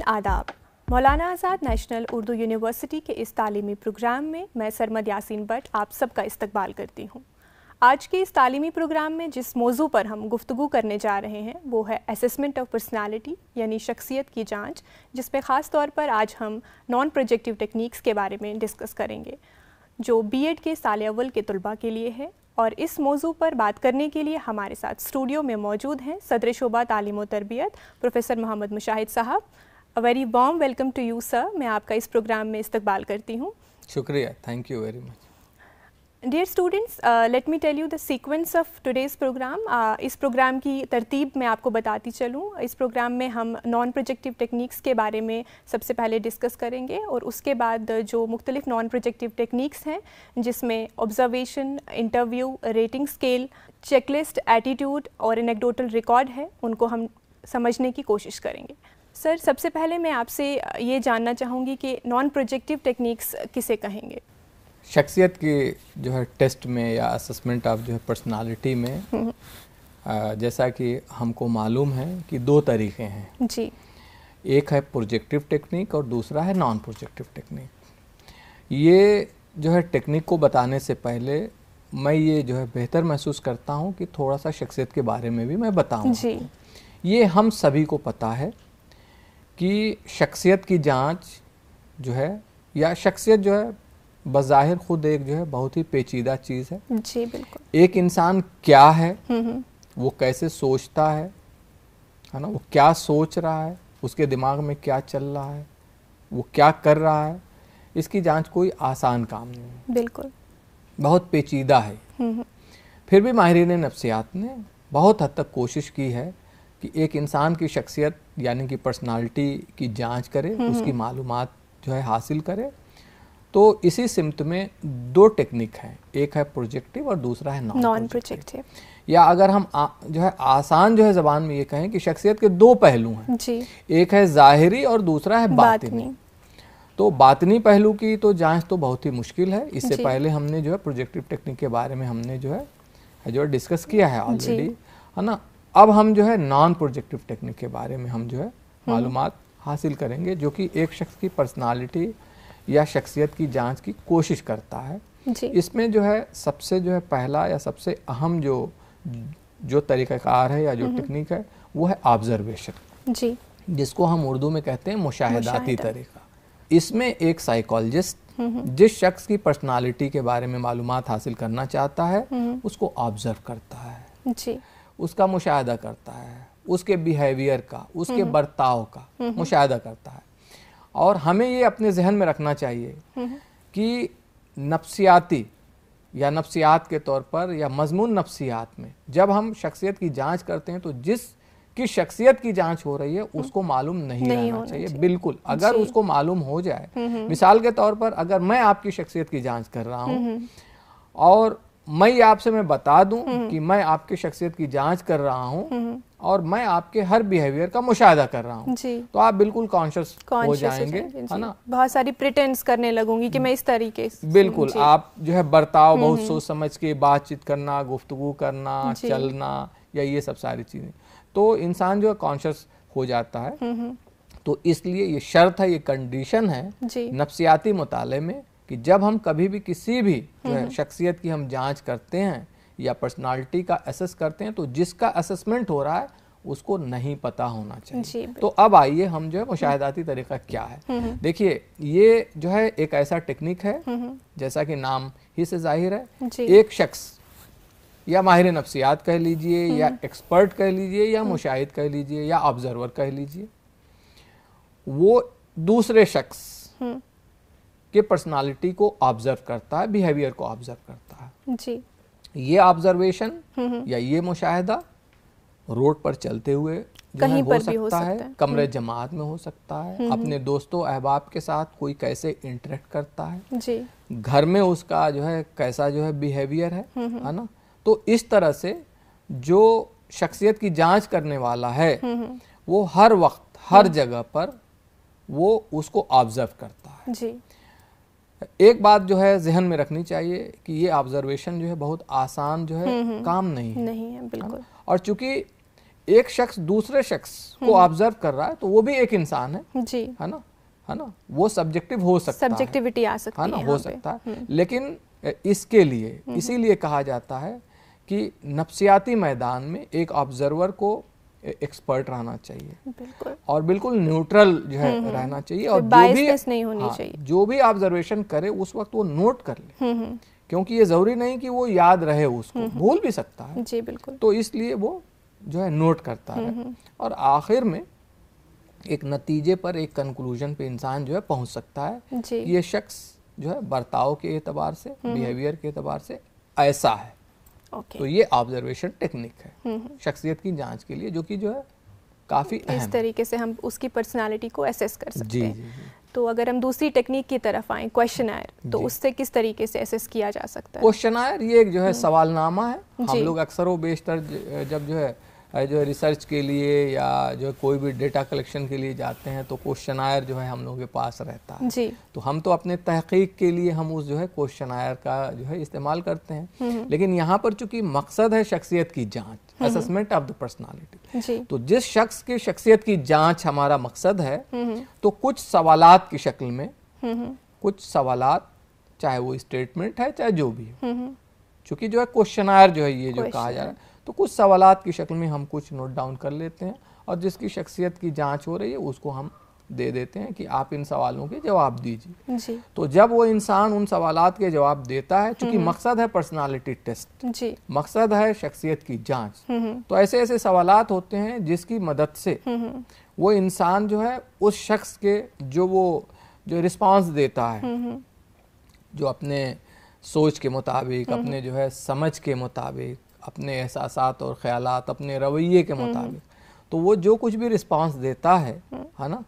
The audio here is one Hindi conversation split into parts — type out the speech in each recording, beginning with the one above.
नाजरीन आदाब मौलाना आज़ाद नेशनल उर्दू यूनिवर्सिटी के इस तालीमी प्रोग्राम में मैं सरमद यासिन बट आप सबका इस्तकबाल करती हूँ आज के इस तालीमी प्रोग्राम में जिस मौजू पर हम गुफ्तु करने जा रहे हैं वो है असेसमेंट ऑफ पर्सनालिटी यानी शख्सियत की जाँच जिसमें ख़ास तौर पर आज हम नॉन प्रोजेक्टिव टेक्निक्स के बारे में डिस्कस करेंगे जो बी एड के साल अव्वल के तलबा के लिए है और इस मौजू पर बात करने के लिए हमारे साथ स्टूडियो में मौजूद हैं सदर शोबा तालीम तरबियत प्रोफेसर मोहम्मद मुशाहिद साहब very warm welcome to you sir मैं आपका इस प्रोग्राम में इस्तकबाल करती हूँ शुक्रिया thank you very much dear students let me tell you the sequence of today's program इस प्रोग्राम की तरतीब मैं आपको बताती चलूँ इस प्रोग्राम में हम नॉन प्रोजेक्टिव टेक्निक्स के बारे में सबसे पहले डिस्कस करेंगे और उसके बाद जो मुख्तलिफ नॉन प्रोजेक्टिव टेक्निक्स हैं जिसमें observation interview rating scale checklist attitude और इनकडोटल रिकॉर्ड है उनको हम समझने की कोशिश करेंगे सर सबसे पहले मैं आपसे ये जानना चाहूँगी कि नॉन प्रोजेक्टिव टेक्निक्स किसे कहेंगे शख्सियत के जो है टेस्ट में या असमेंट ऑफ जो है पर्सनालिटी में हम्म, हम्म। जैसा कि हमको मालूम है कि दो तरीके हैं जी एक है प्रोजेक्टिव टेक्निक और दूसरा है नॉन प्रोजेक्टिव टेक्निक ये जो है टेक्निक को बताने से पहले मैं ये जो है बेहतर महसूस करता हूँ कि थोड़ा सा शख्सियत के बारे में भी मैं बताऊँ जी ये हम सभी को पता है कि शख्सियत की जांच जो है या शख्सियत जो है बज़ाहिर ख़ुद एक जो है बहुत ही पेचीदा चीज़ है जी बिल्कुल एक इंसान क्या है हम्म, हम्म। वो कैसे सोचता है है ना वो क्या सोच रहा है उसके दिमाग में क्या चल रहा है वो क्या कर रहा है इसकी जांच कोई आसान काम नहीं है बिल्कुल बहुत पेचीदा है हम्म, फिर भी माहरीन नफ्सियात ने बहुत हद तक कोशिश की है कि एक इंसान की शख्सियत यानी कि पर्सनालिटी की जांच करे हम्म, उसकी हम्म। मालूम जो है हासिल करे तो इसी सिमत में दो टेक्निक हैं एक है प्रोजेक्टिव और दूसरा है नॉन प्रोजेक्टिव या अगर हम आ, जो है आसान जो है ज़बान में ये कहें कि शख्सियत के दो पहलू हैं जी एक है ज़ाहरी और दूसरा है बातनी तो बातनी पहलू की तो जांच तो बहुत ही मुश्किल है इससे पहले हमने जो है प्रोजेक्टिव टेक्निक के बारे में हमने जो है जो है डिस्कस किया है ऑलरेडी है ना अब हम जो है नॉन प्रोजेक्टिव टेक्निक के बारे में हम जो है हम्म। मालूम हासिल करेंगे जो कि एक शख्स की पर्सनालिटी या शख्सियत की जांच की कोशिश करता है इसमें जो है सबसे जो है पहला या सबसे अहम जो जो तरीक़ाकार है या जो टेक्निक हम्म। है वो है ऑब्जर्वेशन जी जिसको हम उर्दू में कहते हैं मुशाहदाती तरीक़ा इसमें एक साइकोलॉजिस्ट हम्म। जिस शख्स की पर्सनालिटी के बारे में मालूम हासिल करना चाहता है उसको ऑब्जर्व करता है जी उसका मुशाह करता है उसके बिहेवियर का उसके हम्म। बर्ताव का हम्म। मुशाह करता है और हमें ये अपने जहन में रखना चाहिए हम्म। कि नफ्सियाती या नफ्सियात के तौर पर या मजमून नफ्सियात में जब हम शख्सियत की जांच करते हैं तो जिस की शख्सियत की जांच हो रही है उसको मालूम नहीं, नहीं रहना चाहिए, बिल्कुल अगर उसको मालूम हो जाए मिसाल के तौर पर अगर मैं आपकी शख्सियत की जांच कर रहा हूँ और मैं आपसे मैं बता दूं हम्म। कि मैं आपकी शख्सियत की जांच कर रहा हूं हम्म। और मैं आपके हर बिहेवियर का मुशाह कर रहा हूँ तो आप बिल्कुल कॉन्शियस हो जाएंगे है ना बहुत सारी प्रिटेंस करने लगूंगी कि हम्म। मैं इस तरीके से बिल्कुल आप जो है बर्ताव बहुत सोच समझ के बातचीत करना गुफ्तगु करना चलना या ये सब सारी चीजें तो इंसान जो है कॉन्शियस हो जाता है तो इसलिए ये शर्त है ये कंडीशन है नफ्सियाती मुताले में कि जब हम कभी भी किसी भी हम्म। शख्सियत की हम जांच करते हैं या पर्सनालिटी का असेस करते हैं तो जिसका असेसमेंट हो रहा है उसको नहीं पता होना चाहिए तो अब आइए हम जो है मुशाहदाती तरीका क्या है हम्म, हम्म। देखिए ये जो है एक ऐसा टेक्निक है जैसा कि नाम ही से जाहिर है एक शख्स या माहिर नफ्सियात कह लीजिए या एक्सपर्ट कह लीजिए या मुशाहिद कह लीजिए या ऑब्जर्वर कह लीजिए वो दूसरे शख्स के पर्सनालिटी को ऑब्जर्व करता है बिहेवियर को ऑब्जर्व करता है जी ये ऑब्जर्वेशन या ये मुशाहिदा रोड पर चलते हुए कहीं पर सकता भी हो सकता है, है। कमरे हम्म। जमात में हो सकता है अपने दोस्तों अहबाब के साथ कोई कैसे इंटरेक्ट करता है जी घर में उसका जो है कैसा जो है बिहेवियर है है ना तो इस तरह से जो शख्सियत की जांच करने वाला है वो हर वक्त हर हम्म। जगह पर वो उसको ऑब्जर्व करता है जी एक बात जो है जहन में रखनी चाहिए कि ये ऑब्जर्वेशन जो है बहुत आसान जो है हम्म, हम्म। काम नहीं है नहीं है बिल्कुल और चूंकि एक शख्स दूसरे शख्स को ऑब्जर्व हम्म। कर रहा है तो वो भी एक इंसान है जी है ना है ना वो सब्जेक्टिव हो सकता सब्जेक्टिविटी आ सकती है ना हो सकता है लेकिन इसके लिए इसीलिए कहा जाता है कि नफ्सियाती मैदान में एक ऑब्जर्वर को एक्सपर्ट रहना चाहिए बिल्कुल और बिल्कुल न्यूट्रल जो है हम्म, हम्म। रहना चाहिए और जो भी नहीं होनी हाँ, चाहिए जो भी ऑब्जर्वेशन करे उस वक्त वो नोट कर ले हम्म, क्योंकि ये जरूरी नहीं कि वो याद रहे उसको भूल भी सकता है जी बिल्कुल तो इसलिए वो जो है नोट करता है और आखिर में एक नतीजे पर एक कंक्लूजन पे इंसान जो है पहुंच सकता है ये शख्स जो है बर्ताव के एतबार से बिहेवियर के एतबार से ऐसा है okay. तो ये ऑब्जर्वेशन टेक्निक है हम्म, हम्म। शख्सियत की जांच के लिए जो कि जो है काफ़ी इस तरीके से हम उसकी पर्सनालिटी को असेस कर सकते जी, हैं जी, जी. तो अगर हम दूसरी टेक्निक की तरफ आए क्वेश्चन आयर तो उससे किस तरीके से असेस किया जा सकता है क्वेश्चन आयर ये जो है हम्म। सवालनामा है हम लोग अक्सर वो बेशतर जब जो है जो रिसर्च के लिए या जो कोई भी डेटा कलेक्शन के लिए जाते हैं तो क्वेश्चन आयर जो है हम लोगों के पास रहता है जी तो हम तो अपने तहकीक के लिए हम उस जो है क्वेश्चन आयर का जो है इस्तेमाल करते हैं हम्म, हम्म। लेकिन यहाँ पर चूंकि मकसद है शख्सियत की जाँच असेसमेंट ऑफ द पर्सनैलिटी तो जिस शख्स की शख्सियत की जाँच हमारा मकसद है हम्म, तो कुछ सवाल की शक्ल में कुछ सवाल चाहे वो स्टेटमेंट है चाहे जो भी हो चूंकि जो है क्वेश्चन आयर जो है ये जो कहा जा रहा है तो कुछ सवाल की शक्ल में हम कुछ नोट डाउन कर लेते हैं और जिसकी शख्सियत की जाँच हो रही है उसको हम दे देते हैं कि आप इन सवालों के जवाब दीजिए तो जब वो इंसान उन सवाल के जवाब देता है चूंकि हम्म। मकसद है पर्सनालिटी टेस्ट मकसद है शख्सियत की जांच हम्म, हम्म। तो ऐसे ऐसे सवाल होते हैं जिसकी मदद से वो इंसान जो है उस शख्स के जो वो जो रिस्पांस देता है जो अपने सोच के मुताबिक अपने जो है समझ के मुताबिक अपने एहसास और ख्याल अपने रवैये के मुताबिक तो वो जो कुछ भी रिस्पॉन्स देता है हम्म। है ना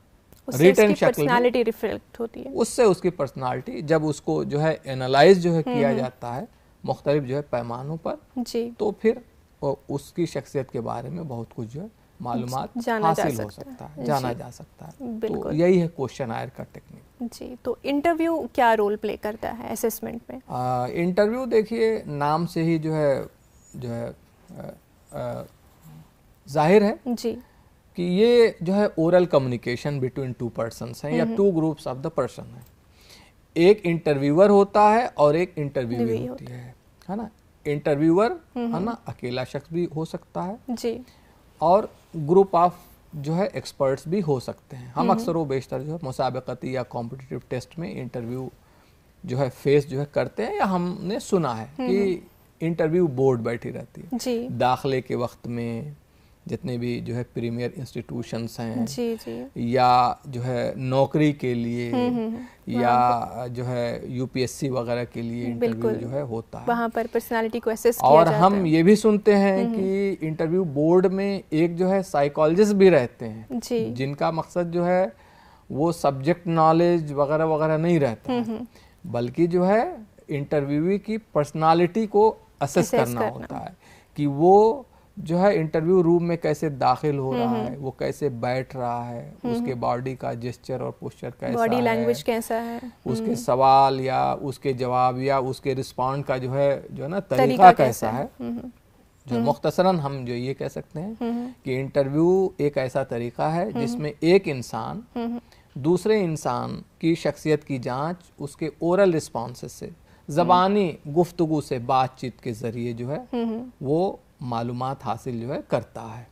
रिटर्न पर्सनालिटी रिफ्लेक्ट होती है उससे उसकी पर्सनालिटी जब उसको जो है एनालाइज जो है किया हम्म। जाता है मुख्तलिफ जो है पैमानों पर जी तो फिर उसकी शख्सियत के बारे में बहुत कुछ जो है मालूम हासिल हो सकता है जाना जा सकता है तो यही है क्वेश्चन आयर का टेक्निक जी तो इंटरव्यू क्या रोल प्ले करता है असेसमेंट में इंटरव्यू देखिए नाम से ही जो है जो है जाहिर है जी कि ये जो है oral communication between two person है या two groups of the person है एक इंटरव्यूअर होता है और एक होती, होती है है ना इंटरव्यूअर है ना अकेला शख्स भी हो सकता है जी और ग्रुप ऑफ जो है एक्सपर्ट्स भी हो सकते हैं हम अक्सर वो बेशतर जो है मुसाबकती या कॉम्पिटिटिव टेस्ट में इंटरव्यू जो है फेस जो है करते हैं या हमने सुना है कि इंटरव्यू बोर्ड बैठी रहती है जी दाखिले के वक्त में जितने भी जो है प्रीमियर इंस्टीट्यूशंस हैं जी जी या जो है नौकरी के लिए हम्म, हम्म, हम्म। या जो है यूपीएससी वगैरह के लिए इंटरव्यू जो है होता है वहाँ पर पर्सनालिटी को असेस और हम ये भी सुनते हैं कि इंटरव्यू बोर्ड में एक जो है साइकोलॉजिस्ट भी रहते हैं जी जिनका मकसद जो है वो सब्जेक्ट नॉलेज वगैरह वगैरह नहीं रहता बल्कि जो है इंटरव्यू की पर्सनालिटी को असेस करना, करना होता है कि वो जो है इंटरव्यू रूम में कैसे दाखिल हो रहा है वो कैसे बैठ रहा है उसके बॉडी का जेस्चर और पोस्चर कैसा बॉडी लैंग्वेज कैसा है उसके हम्म। सवाल या उसके जवाब या उसके रिस्पॉन्ड का जो है जो है ना तरीका, तरीका कैसा है, है। जो हम्म। मुख्तसरन हम जो ये कह सकते हैं कि इंटरव्यू एक ऐसा तरीका है जिसमें एक इंसान दूसरे इंसान की शख्सियत की जांच उसके ओरल रिस्पॉन्स से ज़बानी गुफ्तगु से बातचीत के ज़रिए जो है वो मालूम हासिल जो है करता है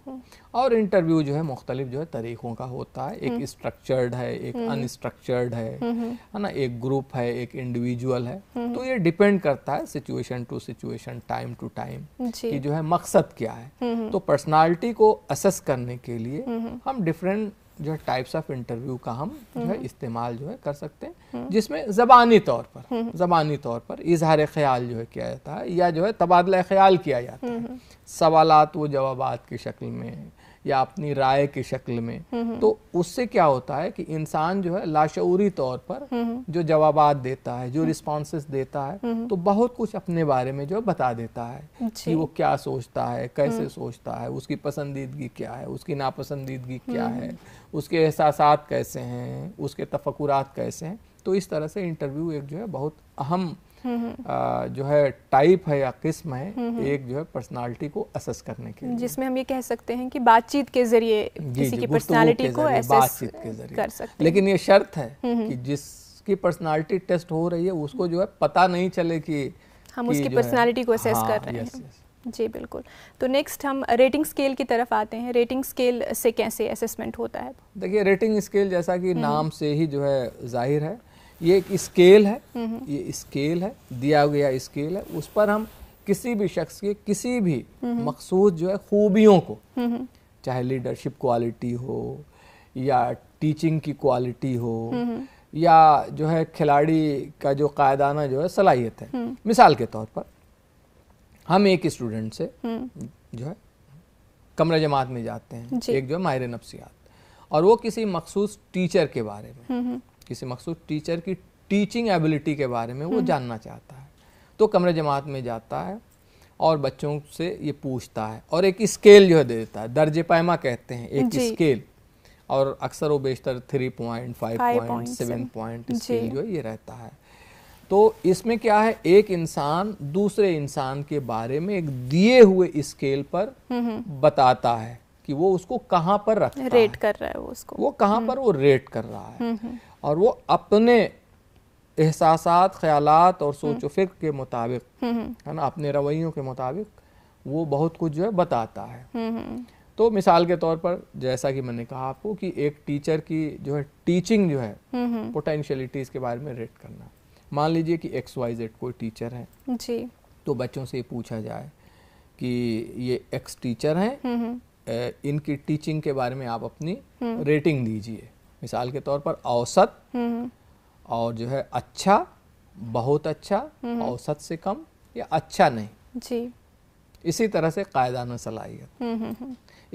और इंटरव्यू जो है मुख्तलिफ जो है तरीक़ों का होता है एक स्ट्रक्चर्ड है एक अनस्ट्रक्चर्ड है है ना एक ग्रुप है एक इंडिविजुअल है तो ये डिपेंड करता है situation to situation time to time कि जो है मकसद क्या है हम्म। तो पर्सनालिटी को असेस करने के लिए हम्म। हम डिफरेंट जो है टाइप्स ऑफ इंटरव्यू का हम जो है हम्म। इस्तेमाल जो है कर सकते हैं हम्म। जिसमें ज़बानी तौर पर हम्म। ज़बानी तौर पर इजहार ख्याल जो है किया जाता है या जो है तबादला ख्याल किया जाता है सवालत व जवाब की शक्ल में या अपनी राय की शक्ल में हम्म, हम्म। तो उससे क्या होता है कि इंसान जो है लाशूरी तौर पर हम्म, जो जवाब देता है जो रिस्पॉन्सेस देता है तो बहुत कुछ अपने बारे में जो बता देता है कि वो क्या सोचता है कैसे सोचता है उसकी पसंदीदगी क्या है उसकी नापसंदीदगी क्या है उसके एहसास कैसे हैं उसके तफकुरात कैसे हैं तो इस तरह से इंटरव्यू एक जो है बहुत अहम जो है टाइप है या किस्म है एक जो है पर्सनालिटी को असेस करने के लिए जिसमें हम ये कह सकते हैं कि बातचीत के जरिए किसी की पर्सनालिटी को बातचीत के जरिए कर सकते लेकिन ये शर्त है कि जिसकी पर्सनालिटी टेस्ट हो रही है उसको जो है पता नहीं चले कि हम उसकी पर्सनालिटी को असेस हाँ, कर रहे हैं जी बिल्कुल तो नेक्स्ट हम रेटिंग स्केल की तरफ आते हैं रेटिंग स्केल से कैसे असेसमेंट होता है देखिए रेटिंग स्केल जैसा कि नाम से ही जो है जाहिर है ये एक स्केल है हम्म। ये स्केल है दिया गया स्केल है उस पर हम किसी भी शख्स के किसी भी मखसूस हम्म। जो है खूबियों को हम्म। चाहे लीडरशिप क्वालिटी हो या टीचिंग की क्वालिटी हो या जो है खिलाड़ी का जो कायदाना जो है सलाहियत है मिसाल के तौर पर हम एक स्टूडेंट से जो है कमरा जमात में जाते हैं एक जो है माहिर नफ्सियात और वो किसी मखसूस टीचर के बारे में किसी मखसूस टीचर की टीचिंग एबिलिटी के बारे में वो हम्म। जानना चाहता है तो कमरे जमात में जाता है और बच्चों से ये पूछता है और एक स्केल जो है दे देता है दर्ज पैमा कहते हैं एक स्केल और अक्सर वो बेशतर three point five point seven point scale जो है ये रहता है तो इसमें क्या है एक इंसान दूसरे इंसान के बारे में एक दिए हुए स्केल पर हम्म, हम्म। बताता है कि वो उसको कहाँ पर रख रेट है। कर रहा है वो उसको वो कहाँ पर वो रेट कर रहा है और वो अपने एहसास ख्याल और सोच हम्म। फिक्र के मुताबिक हम्म, हम्म। है ना अपने रवैयों के मुताबिक वो बहुत कुछ जो है बताता है तो मिसाल के तौर पर जैसा कि मैंने कहा आपको कि एक टीचर की जो है टीचिंग जो है पोटेंशियलिटीज के बारे में रेट करना मान लीजिए कि एक्स वाई जेड कोई टीचर है जी तो बच्चों से पूछा जाए कि ये एक्स टीचर हैं इनकी टीचिंग के बारे में आप अपनी रेटिंग दीजिए मिसाल के तौर पर औसत और जो है अच्छा बहुत अच्छा औसत से कम या अच्छा नहीं जी इसी तरह से कायदाना सलाहियत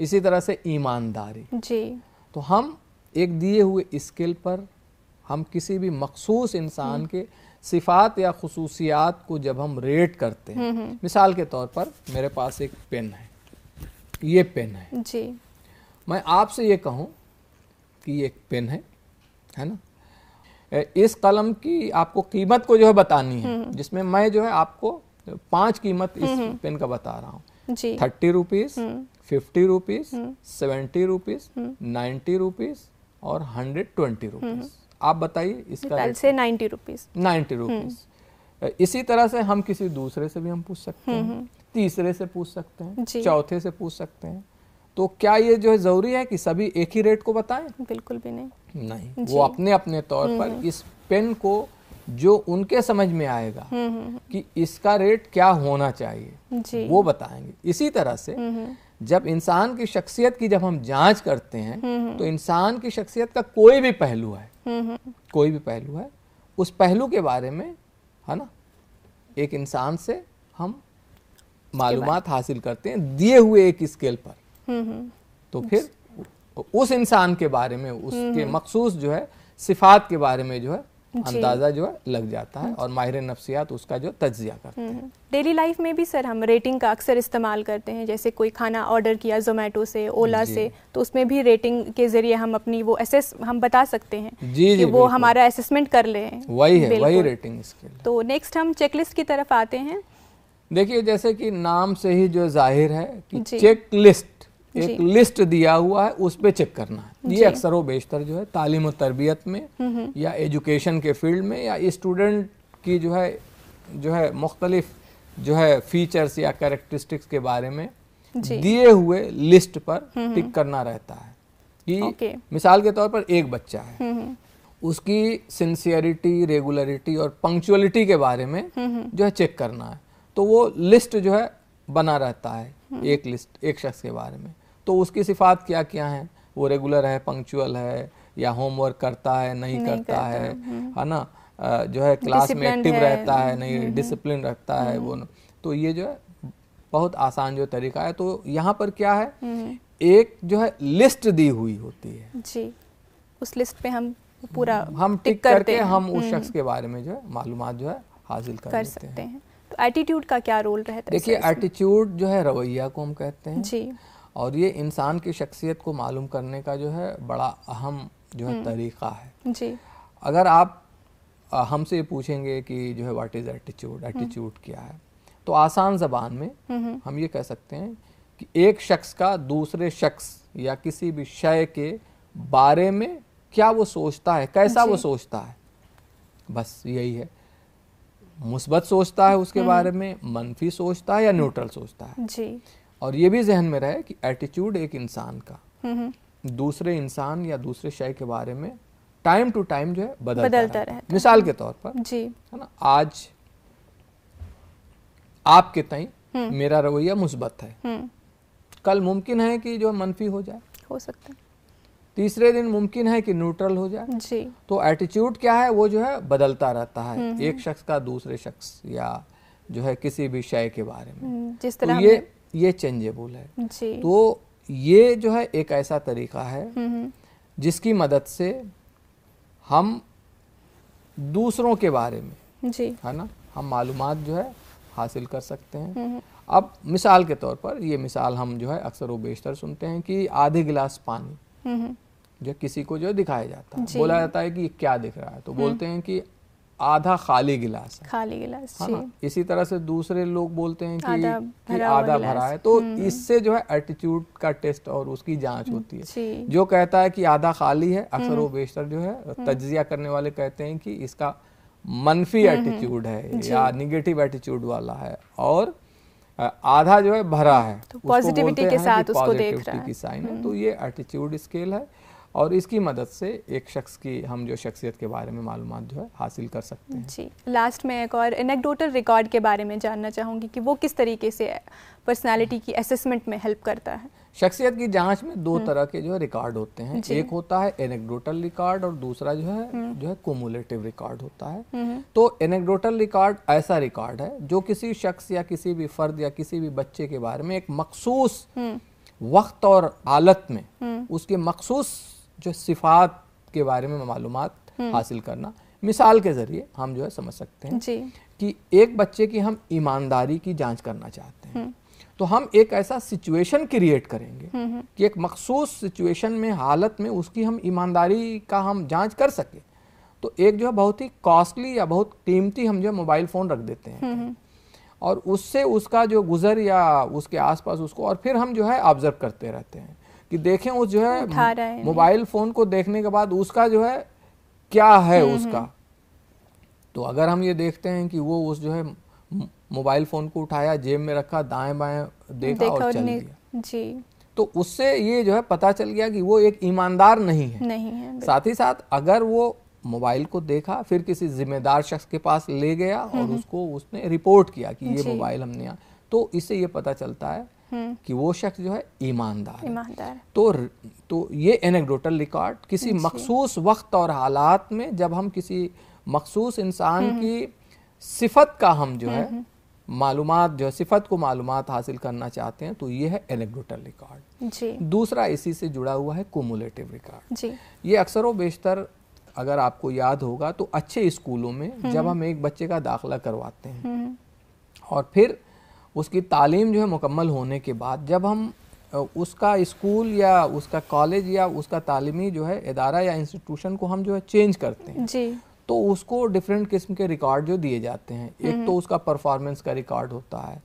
इसी तरह से ईमानदारी जी तो हम एक दिए हुए स्किल पर हम किसी भी मखसूस इंसान हम्म। के सिफात या खसूसियात को जब हम रेट करते हैं मिसाल के तौर पर मेरे पास एक पेन है ये पेन है जी मैं आपसे ये कहूँ की एक पेन है है ना इस कलम की आपको कीमत को जो है बतानी है हम्म। जिसमें मैं जो है आपको पांच कीमत इस हम्म। पेन का बता रहा हूँ thirty rupees hmm. Fifty rupees seventy rupees ninety rupees और हंड्रेड ट्वेंटी रुपीज आप बताइए इसका से नाइन्टी रुपीज नाइन्टी रुपीज इसी तरह से हम किसी दूसरे से भी हम पूछ सकते हैं तीसरे से पूछ सकते हैं चौथे से पूछ सकते हैं तो क्या ये जो है जरूरी है कि सभी एक ही रेट को बताएं बिल्कुल भी नहीं नहीं वो अपने अपने तौर पर हम्म, हम्म। इस पेन को जो उनके समझ में आएगा हम्म, कि इसका रेट क्या होना चाहिए वो बताएंगे इसी तरह से जब इंसान की शख्सियत की जब हम जांच करते हैं तो इंसान की शख्सियत का कोई भी पहलू है कोई भी पहलू है उस पहलू के बारे में है ना एक इंसान से हम मालूम हासिल करते हैं दिए हुए एक स्केल पर तो फिर उस इंसान के बारे में उसके हम्म। मखसूस जो है सिफात के बारे में जो है अंदाजा जो है लग जाता है हम्म। और माहिर नफ्सियात उसका जो तजिया करते हैं डेली हम्म। लाइफ में भी सर हम रेटिंग का अक्सर इस्तेमाल करते हैं जैसे कोई खाना ऑर्डर किया जोमेटो से ओला से तो उसमें भी रेटिंग के जरिए हम अपनी वो एसेस हम बता सकते हैं जी, जी, वो हमारा असेसमेंट कर ले वही है वही रेटिंग इसके तो नेक्स्ट हम चेकलिस्ट की तरफ आते हैं देखिए जैसे कि नाम से ही जो जाहिर है कि चेक लिस्ट एक लिस्ट दिया हुआ है उस पर चेक करना है ये अक्सर व बेशतर जो है तालीम और तरबियत में हम्म, हम्म। या एजुकेशन के फील्ड में या स्टूडेंट की जो है जो है मुख्तलिफ जो है फीचर्स या करेक्टरिस्टिक्स के बारे में दिए हुए लिस्ट पर टिक हम्म, करना रहता है कि मिसाल के तौर पर एक बच्चा है उसकी सिंसियरिटी रेगुलरिटी और पंक्चुअलिटी के बारे में जो है चेक करना है तो वो लिस्ट जो है बना रहता है एक लिस्ट एक शख्स के बारे में तो उसकी सिफात क्या क्या हैं वो रेगुलर है पंक्चुअल है या होमवर्क करता है नहीं, नहीं करता, करता है हम्म। है ना जो है क्लास में एक्टिव रहता है हम्म, नहीं डिसिप्लिन हम्म। रखता है वो तो ये जो है बहुत आसान जो तरीका है तो यहाँ पर क्या है एक जो है लिस्ट दी हुई होती है जी उस लिस्ट पे हम पूरा हम टिक करके हम उस शख्स के बारे में जो है मालूम जो है हासिल कर, कर सकते हैं, हैं। तो एटीट्यूड का क्या रोल रहता है देखिए एटीट्यूड जो है रवैया को हम कहते हैं जी और ये इंसान की शख्सियत को मालूम करने का जो है बड़ा अहम जो है हम्म। तरीक़ा है जी अगर आप हमसे पूछेंगे कि जो है व्हाट इज़ एटीट्यूड एटीट्यूड क्या है तो आसान जबान में हम्म, हम्म। हम ये कह सकते हैं कि एक शख्स का दूसरे शख्स या किसी भी शय के बारे में क्या वो सोचता है कैसा वो सोचता है बस यही है मुस्बत सोचता है उसके बारे में मनफी सोचता है या न्यूट्रल सोचता है जी और ये भी जहन में रहे कि एटीट्यूड एक इंसान का हम्म, हम्म। दूसरे इंसान या दूसरे शय के बारे में टाइम टू टाइम जो है बदलता, बदलता रहे मिसाल के तौर पर जी है ना आज आपके तई हम्म। मेरा रवैया मुस्बत है कल मुमकिन है कि जो मनफी हो जाए हो सकता है तीसरे दिन मुमकिन है कि न्यूट्रल हो जाए जी तो एटीट्यूड क्या है वो जो है बदलता रहता है एक शख्स का दूसरे शख्स या जो है किसी भी शय के बारे में जिस तरह तो ये ये चेंजेबल है जी। तो ये जो है एक ऐसा तरीका है हम्म, हम्म। जिसकी मदद से हम दूसरों के बारे में जी है ना हम मालूम जो है हासिल कर सकते हैं हम्म, अब मिसाल के तौर पर ये मिसाल हम जो है अक्सर व बेशतर सुनते हैं कि आधे गिलास पानी जो किसी को जो दिखाया जाता है बोला जाता है कि क्या दिख रहा है तो बोलते हैं कि आधा खाली गिलास खाली गिलास हाँ, हाँ, इसी तरह से दूसरे लोग बोलते हैं कि आधा भरा, कि आधा भरा है तो हम्म, हम्म। इससे जो है एटीट्यूड का टेस्ट और उसकी जांच होती है जो कहता है कि आधा खाली है हम्म, अक्सर वो बेशतर जो है तजिया करने वाले कहते हैं कि इसका मनफी एटीट्यूड है या निगेटिव एटीट्यूड वाला है और आधा जो है भरा है तो पॉजिटिविटी के साथ उसको देख रहा है तो ये एटीट्यूड स्केल है और इसकी मदद से एक शख्स की हम जो शख्सियत के बारे में मालूम जो है हासिल कर सकते हैं जी लास्ट में एक और इनकडोटल रिकॉर्ड के बारे में जानना चाहूँगी कि वो किस तरीके से पर्सनालिटी की असेसमेंट में हेल्प करता है शख्सियत की जांच में दो हम्म। तरह के जो है रिकॉर्ड होते हैं एक होता है एनेक्डोटल रिकॉर्ड और दूसरा जो है हम्म। जो है कोमुलेटिव रिकॉर्ड होता है हम्म। तो एनेक्डोटल रिकॉर्ड ऐसा रिकॉर्ड है जो किसी शख्स या किसी भी फर्द या किसी भी बच्चे के बारे में एक मखसूस वक्त और हालत में उसके मखसूस जो सिफात के बारे में मालूम हम्म। हासिल करना मिसाल के ज़रिए हम जो है समझ सकते हैं जी। कि एक बच्चे की हम ईमानदारी की जांच करना चाहते हैं हम्म। तो हम एक ऐसा सिचुएशन क्रिएट करेंगे हम्म, कि एक मखसूस सिचुएशन में हालत में उसकी हम ईमानदारी का हम जांच कर सके तो एक जो है बहुत ही कॉस्टली या बहुत कीमती हम जो है मोबाइल फ़ोन रख देते हैं और उससे उसका जो गुज़र या उसके आसपास उसको और फिर हम जो है ऑब्ज़र्व करते रहते हैं कि देखें उस जो है मोबाइल फोन को देखने के बाद उसका जो है क्या है हम्म, उसका हम्म। तो अगर हम ये देखते हैं कि वो उस जो है मोबाइल फोन को उठाया जेब में रखा दाएं बाएं देखा, देखा और चल गया जी तो उससे ये जो है पता चल गया कि वो एक ईमानदार नहीं है नहीं है साथ ही साथ अगर वो मोबाइल को देखा फिर किसी जिम्मेदार शख्स के पास ले गया और हम्म, उसको उसने रिपोर्ट किया कि ये मोबाइल हमने तो इससे ये पता चलता है हम्म। कि वो शख्स जो है ईमानदार ईमानदार तो तो ये एनेक्डोटल रिकॉर्ड किसी मखसूस वक्त और हालात में जब हम किसी मखसूस इंसान हम्म। की सिफत का हम जो है हम्म। मालूम जो है सिफत को मालूम हासिल करना चाहते हैं तो ये है एनेक्डोटल रिकॉर्ड दूसरा इसी से जुड़ा हुआ है कोमुलेटिव रिकॉर्ड ये अक्सर व बेशतर अगर आपको याद होगा तो अच्छे स्कूलों में जब हम एक बच्चे का दाखिला करवाते हैं और फिर उसकी तालीम जो है मुकम्मल होने के बाद जब हम उसका स्कूल या उसका कॉलेज या उसका तालीमी जो है इदारा या इंस्टीट्यूशन को हम जो है चेंज करते हैं जी तो उसको डिफरेंट किस्म के रिकॉर्ड जो दिए जाते हैं एक हम्म। तो उसका परफॉर्मेंस का रिकॉर्ड होता है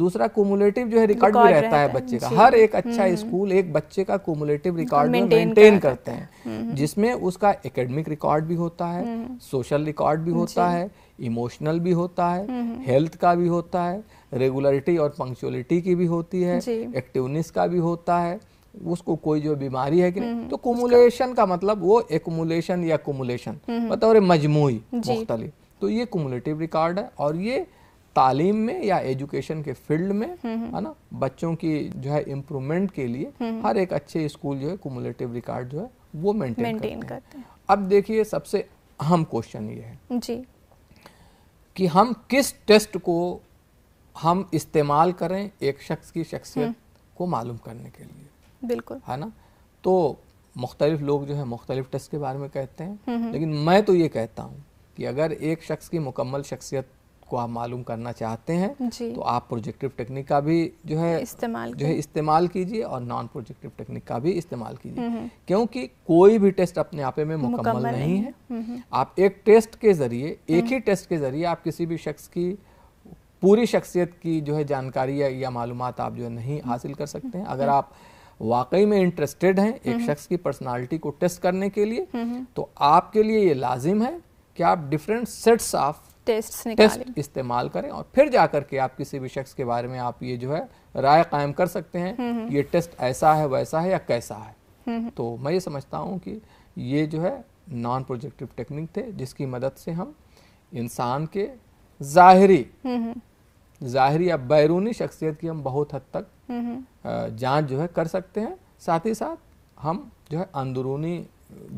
दूसरा कोमुलेटिव जो है रिकॉर्ड भी रहता, रहता है बच्चे का हर एक अच्छा हम्म। स्कूल एक बच्चे का कोमुलेटिव रिकॉर्ड मेंटेन करते हैं हम्म, जिसमें उसका एकेडमिक रिकॉर्ड भी होता है सोशल रिकॉर्ड भी होता है इमोशनल भी होता है हेल्थ का भी होता है रेगुलरिटी और पंक्चुअलिटी की भी होती है एक्टिवनेस का भी होता है उसको कोई जो बीमारी है कि नहीं हम्म, तो कुमुलेशन का मतलब वो एकुमुलेशन या कुमुलेशन हम्म, हम्म। मतलब रहे मजमूई मुख्तलिफ तो ये कुमुलेटिव रिकॉर्ड है और ये तालीम में या एजुकेशन के फील्ड में है ना बच्चों की जो है इम्प्रूवमेंट के लिए हर एक अच्छे स्कूल जो है कुमुलेटिव रिकॉर्ड जो है वो मेंटेन करते, करते हैं।, हैं अब देखिए सबसे अहम क्वेश्चन ये है जी कि हम किस टेस्ट को हम इस्तेमाल करें एक शख्स की शख्सियत हम्म। को मालूम करने के लिए बिल्कुल है ना तो मुख्तलिफ लोग जो है मुख्तलिफ टेस्ट के बारे में कहते हैं हम्म, हम्म। लेकिन मैं तो ये कहता हूँ कि अगर एक शख्स की मुकम्मल शख्सियत को आप मालूम करना चाहते हैं तो आप प्रोजेक्टिव टेक्निक का भी जो है इस्तेमाल जो है इस्तेमाल कीजिए और नॉन प्रोजेक्टिव टेक्निक का भी इस्तेमाल कीजिए क्योंकि कोई भी टेस्ट अपने आप में मुकम्मल नहीं है आप एक टेस्ट के जरिए एक ही टेस्ट के जरिए आप किसी भी शख्स की पूरी शख्सियत की जो है जानकारी या, या मालूम आप जो है नहीं हासिल कर सकते हैं अगर आप वाकई में इंटरेस्टेड हैं एक हम्म। शख्स की पर्सनालिटी को टेस्ट करने के लिए हम्म, हम्म। तो आपके लिए ये लाजिम है कि आप different sets of test test इस्तेमाल करें और फिर जा करके आप किसी भी शख्स के बारे में आप ये जो है राय कायम कर सकते हैं ये टेस्ट ऐसा है वैसा है या कैसा है तो मैं ये समझता हूँ कि ये जो है नॉन प्रोजेक्टिव टेक्निक थे जिसकी मदद से हम इंसान के ज़ाहरी ज़ाहिर या बैरूनी शख्सियत की हम बहुत हद तक हम्म, हम्म। जांच जो है कर सकते हैं साथ ही साथ हम जो है अंदरूनी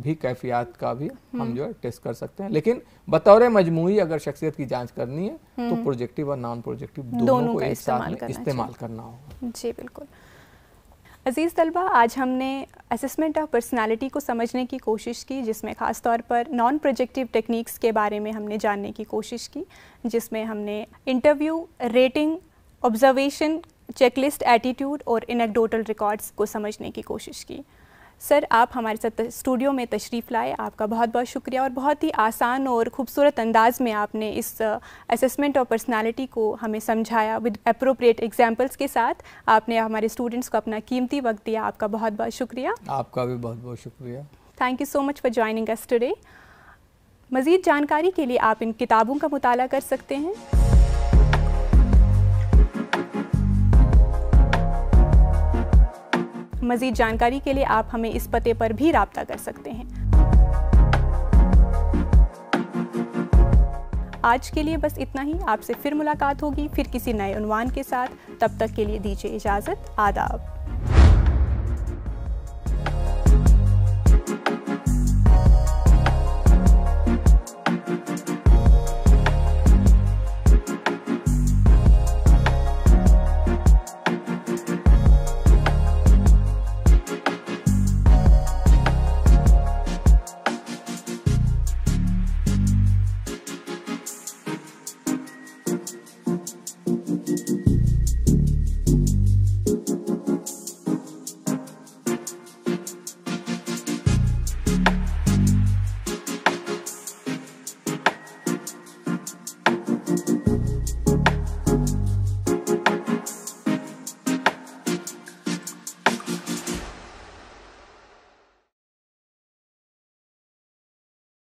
भी कैफियत का भी हम्म। हम जो है टेस्ट कर सकते हैं लेकिन बतौर मजमू अगर शख्सियत की जांच करनी है तो प्रोजेक्टिव और नॉन प्रोजेक्टिव दोनों, दोनों को एक साथ इस्तेमाल करना होगा जी बिल्कुल अज़ीज़ तलबा आज हमने असेसमेंट ऑफ पर्सनालिटी को समझने की कोशिश की जिसमें ख़ास तौर पर नॉन प्रोजेक्टिव टेक्निक्स के बारे में हमने जानने की कोशिश की जिसमें हमने interview rating observation checklist attitude और इनकडोटल रिकॉर्ड्स को समझने की कोशिश की सर आप हमारे साथ स्टूडियो में तशरीफ़ लाए आपका बहुत बहुत शुक्रिया और बहुत ही आसान और ख़ूबसूरत अंदाज़ में आपने इस असेसमेंट ऑफ पर्सनालिटी को हमें समझाया विद अप्रोप्रिएट एग्जाम्पल्स के साथ आपने हमारे स्टूडेंट्स को अपना कीमती वक्त दिया आपका बहुत बहुत शुक्रिया आपका भी बहुत बहुत शुक्रिया thank you so much for joining us today मज़ीद जानकारी के लिए आप इन किताबों का मुताला कर सकते हैं मज़ीद जानकारी के लिए आप हमें इस पते पर भी रबता कर सकते हैं आज के लिए बस इतना ही आपसे फिर मुलाकात होगी फिर किसी नए उनवान के साथ तब तक के लिए दीजिए इजाज़त आदाब